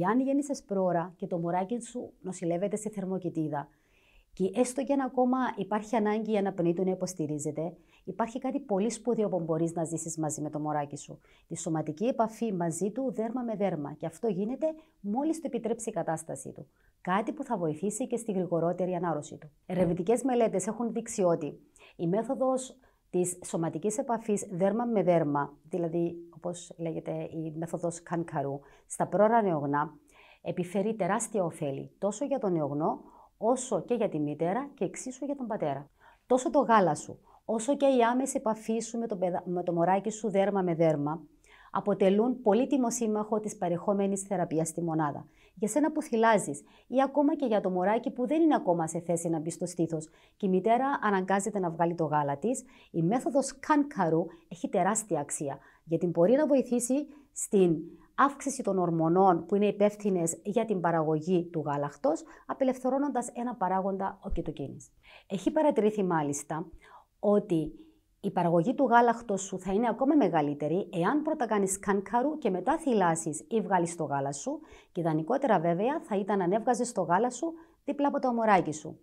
Εάν γέννησες πρόωρα και το μωράκι σου νοσηλεύεται σε θερμοκοιτίδα και έστω και αν ακόμα υπάρχει ανάγκη για να του να υποστηρίζεται, υπάρχει κάτι πολύ σπουδαίο που μπορείς να ζήσεις μαζί με το μωράκι σου. Τη σωματική επαφή μαζί του δέρμα με δέρμα. Και αυτό γίνεται μόλις το επιτρέψει η κατάστασή του. Κάτι που θα βοηθήσει και στη γρηγορότερη ανάρρωση του. Ερευνητικές μελέτες έχουν δείξει ότι η μέθοδος Της σωματικής επαφής δέρμα με δέρμα, δηλαδή όπως λέγεται η μέθοδος Κανκαρού, στα πρόωρα νεογνά, επιφέρει τεράστια ωφέλη τόσο για τον νεογνό, όσο και για τη μητέρα και εξίσου για τον πατέρα. Τόσο το γάλα σου, όσο και η άμεση επαφή σου με το, παιδα... με το μωράκι σου δέρμα με δέρμα, αποτελούν πολύτιμο σύμμαχο της παρεχόμενη θεραπείας στη μονάδα. Για σένα που θυλάζεις ή ακόμα και για το μωράκι που δεν είναι ακόμα σε θέση να μπει στο στήθος και η μητέρα αναγκάζεται να βγάλει το γάλα της, η μέθοδος Κάνκαρου έχει τεράστια αξία γιατί μπορεί να βοηθήσει στην αύξηση των ορμονών που είναι υπεύθυνες για την παραγωγή του γάλακτος, απελευθερώνοντας ένα παράγοντα οκυτοκίνη. Έχει παρατηρηθεί μάλιστα ότι η παραγωγή του γάλακτος σου θα είναι ακόμα μεγαλύτερη εάν πρώτα κάνεις κανκαρού και μετά θυλάσεις ή βγάλεις το γάλα σου και ιδανικότερα βέβαια θα ήταν αν έβγαζες το γάλα σου δίπλα από το μωράκι σου.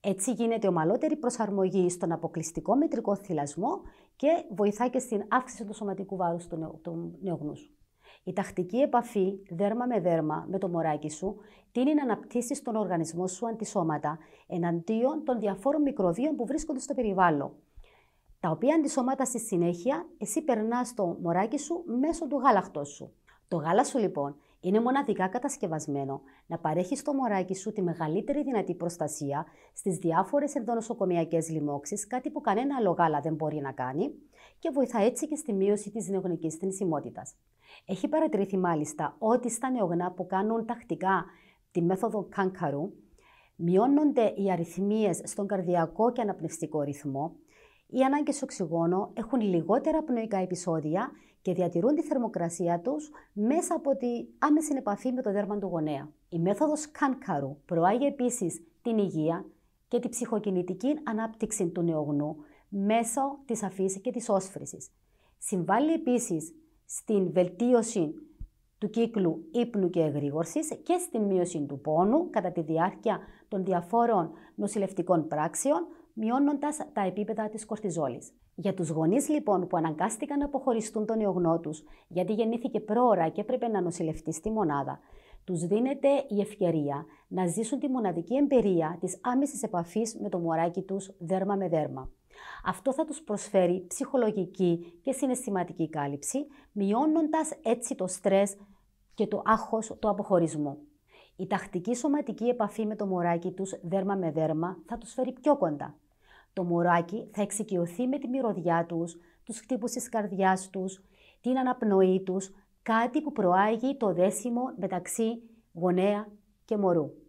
Έτσι γίνεται ομαλότερη προσαρμογή στον αποκλειστικό μετρικό θυλασμό και βοηθάει και στην αύξηση του σωματικού βάρους του, νεογνού σου. Η τακτική επαφή δέρμα με δέρμα με το μωράκι σου τίνει να αναπτύσσει τον οργανισμό σου αντισώματα εναντίον των διαφόρων μικροβίων που βρίσκονται στο περιβάλλον τα οποία αντισώματα στη συνέχεια εσύ περνάς το μωράκι σου μέσω του γάλακτός σου. Το γάλα σου λοιπόν είναι μοναδικά κατασκευασμένο να παρέχεις στο μωράκι σου τη μεγαλύτερη δυνατή προστασία στις διάφορες ενδονοσοκομιακές λοιμώξεις, κάτι που κανένα άλλο γάλα δεν μπορεί να κάνει, και βοηθά έτσι και στη μείωση της νεογνική θνησιμότητας. Έχει παρατηρηθεί μάλιστα ότι στα νεογνά που κάνουν τακτικά τη μέθοδο Κάνκαρου, μειώνονται οι αριθμίες στον καρδιακό και αναπνευστικό ρυθμό, οι ανάγκες οξυγόνο έχουν λιγότερα πνοϊκά επεισόδια και διατηρούν τη θερμοκρασία τους μέσα από τη άμεση επαφή με το δέρμα του γονέα. Η μέθοδος Κάνκαρου προάγει επίσης την υγεία και τη ψυχοκινητική ανάπτυξη του νεογνού μέσω της αφήση και της όσφρησης. Συμβάλλει επίσης στην βελτίωση του κύκλου ύπνου και εγρήγορσης και στη μείωση του πόνου κατά τη διάρκεια των διαφόρων νοσηλευτικών πράξεων, μειώνοντας τα επίπεδα της κορτιζόλης. Για τους γονείς λοιπόν που αναγκάστηκαν να αποχωριστούν τον ιογνό τους, γιατί γεννήθηκε πρόωρα και έπρεπε να νοσηλευτεί στη μονάδα, τους δίνεται η ευκαιρία να ζήσουν τη μοναδική εμπειρία της άμεσης επαφής με το μωράκι τους δέρμα με δέρμα. Αυτό θα τους προσφέρει ψυχολογική και συναισθηματική κάλυψη, μειώνοντας έτσι το στρες και το άγχος του αποχωρισμού. Η τακτική σωματική επαφή με το μωράκι τους δέρμα με δέρμα θα τους φέρει πιο κοντά. Το μωράκι θα εξοικειωθεί με τη μυρωδιά τους, τους χτύπους της καρδιάς τους, την αναπνοή τους, κάτι που προάγει το δέσιμο μεταξύ γονέα και μωρού.